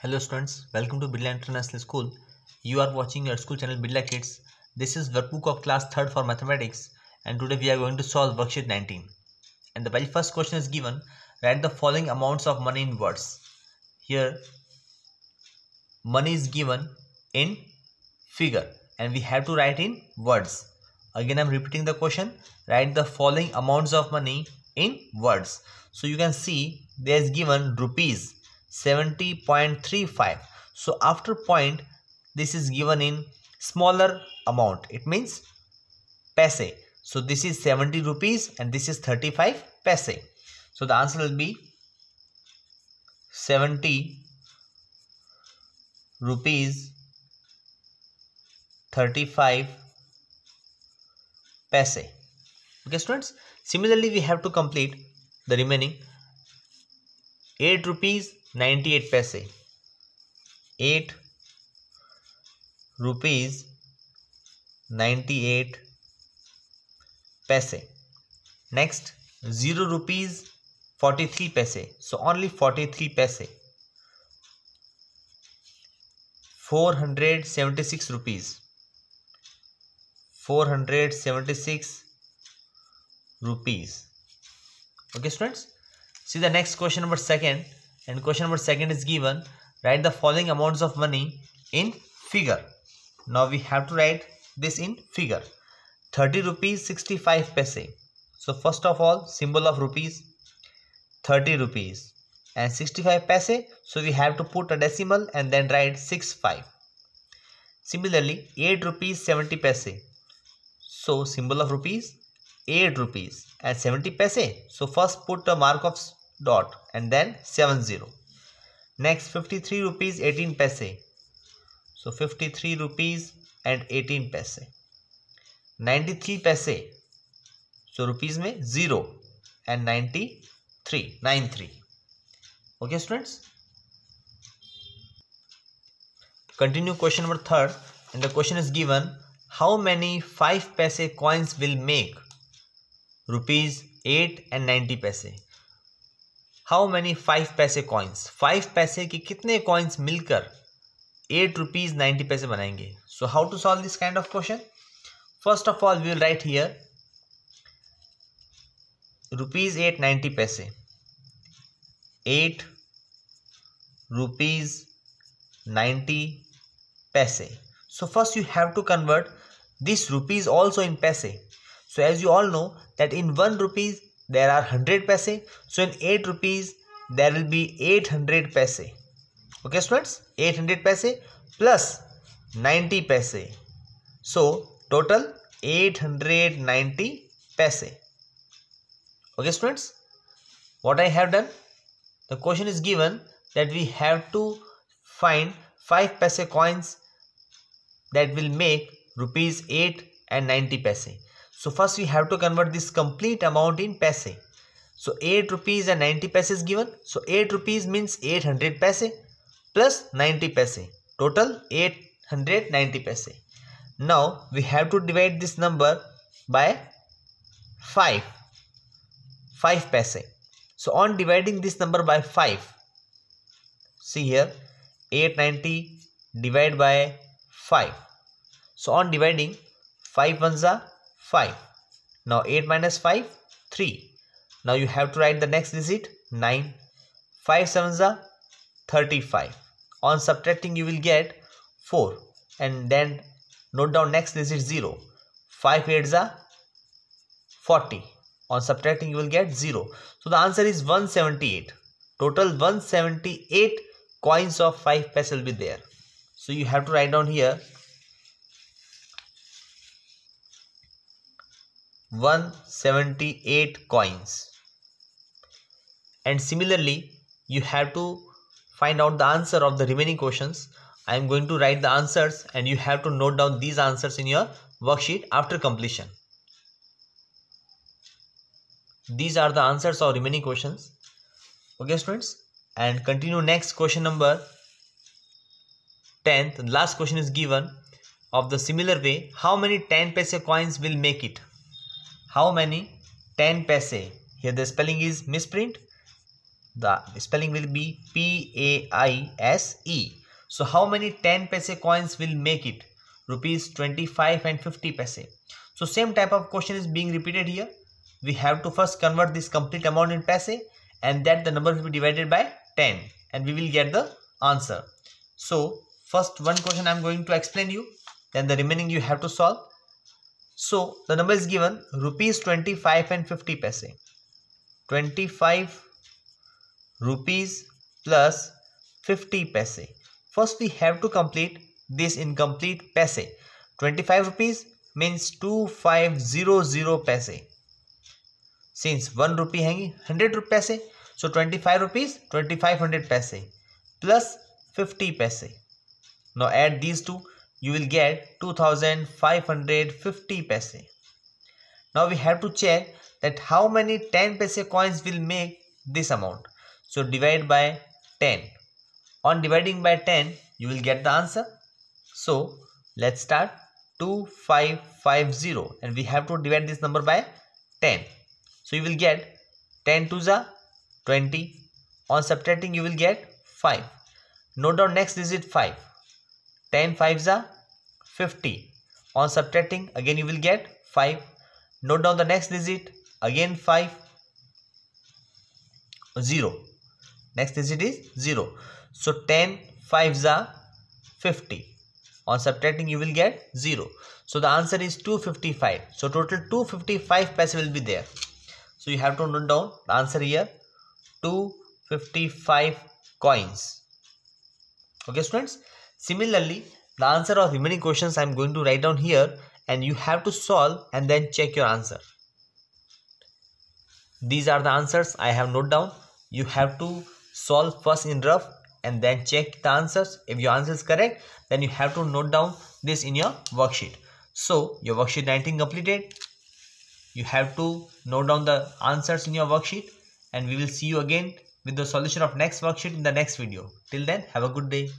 Hello students, welcome to Bidla International School. You are watching your school channel Bidla Kids. This is workbook of class 3rd for mathematics and today we are going to solve worksheet 19. And the very first question is given, write the following amounts of money in words. Here, money is given in figure and we have to write in words. Again, I am repeating the question, write the following amounts of money in words. So you can see there is given rupees 70.35 so after point this is given in smaller amount it means paise so this is 70 rupees and this is 35 paise so the answer will be 70 rupees 35 paise okay students similarly we have to complete the remaining 8 rupees ninety eight paise eight rupees ninety eight paise next zero rupees forty three paise so only forty three paise four hundred seventy six rupees four hundred seventy six rupees okay students see the next question number second and question number second is given write the following amounts of money in figure now we have to write this in figure 30 rupees 65 paise so first of all symbol of rupees 30 rupees and 65 paise so we have to put a decimal and then write 65 similarly 8 rupees 70 paise so symbol of rupees 8 rupees and 70 paise so first put a mark of dot and then 70 next 53 rupees 18 paise so 53 rupees and 18 paise 93 paise so rupees may 0 and 93 93 okay students continue question number third and the question is given how many 5 paise coins will make rupees 8 and 90 paise how many five paise coins five paise के कितने coins मिलकर eight rupees ninety paise बनाएंगे so how to solve this kind of question first of all we will write here rupees eight ninety paise eight rupees ninety paise so first you have to convert this rupees also in paise so as you all know that in one rupees there are 100 paise so in 8 rupees there will be 800 paise okay students 800 paise plus 90 paise so total 890 paise okay students what i have done the question is given that we have to find 5 paise coins that will make rupees 8 and 90 paise so first we have to convert this complete amount in paise. So 8 rupees and 90 paise is given. So 8 rupees means 800 paise plus 90 paise. Total 890 paise. Now we have to divide this number by 5. 5 paise. So on dividing this number by 5. See here 890 divided by 5. So on dividing 5 ones are 5. Now 8 minus 5, 3. Now you have to write the next digit, 9. 5 7s are 35. On subtracting you will get 4 and then note down next digit 0. 5 8s are 40. On subtracting you will get 0. So the answer is 178. Total 178 coins of 5 paise will be there. So you have to write down here 178 coins and similarly you have to find out the answer of the remaining questions I am going to write the answers and you have to note down these answers in your worksheet after completion these are the answers of remaining questions okay students and continue next question number 10th last question is given of the similar way how many 10 paise coins will make it how many 10 paise here the spelling is misprint the spelling will be p a i s e so how many 10 paise coins will make it rupees 25 and 50 paise so same type of question is being repeated here we have to first convert this complete amount in paise and that the number will be divided by 10 and we will get the answer so first one question i'm going to explain you then the remaining you have to solve so the number is given rupees 25 and 50 paise. 25 rupees plus 50 paise. First we have to complete this incomplete paise. 25 rupees means 2500 paise. Since 1 rupee hangi 100 rupees, paise. So 25 rupees 2500 paise plus 50 paise. Now add these two you will get 2550 paise. Now we have to check that how many 10 paise coins will make this amount. So divide by 10. On dividing by 10 you will get the answer. So let's start 2550 and we have to divide this number by 10. So you will get 10 to the 20. On subtracting you will get 5. Note down next digit 5. 10 5s are 50. On subtracting again you will get 5. Note down the next digit again 5 0. Next digit is 0. So 10 5s are 50. On subtracting you will get 0. So the answer is 255. So total 255 paise will be there. So you have to note down the answer here 255 coins. Okay students. Similarly, the answer of remaining questions I am going to write down here and you have to solve and then check your answer. These are the answers I have noted down. You have to solve first in rough and then check the answers. If your answer is correct, then you have to note down this in your worksheet. So your worksheet 19 completed. You have to note down the answers in your worksheet and we will see you again with the solution of next worksheet in the next video. Till then, have a good day.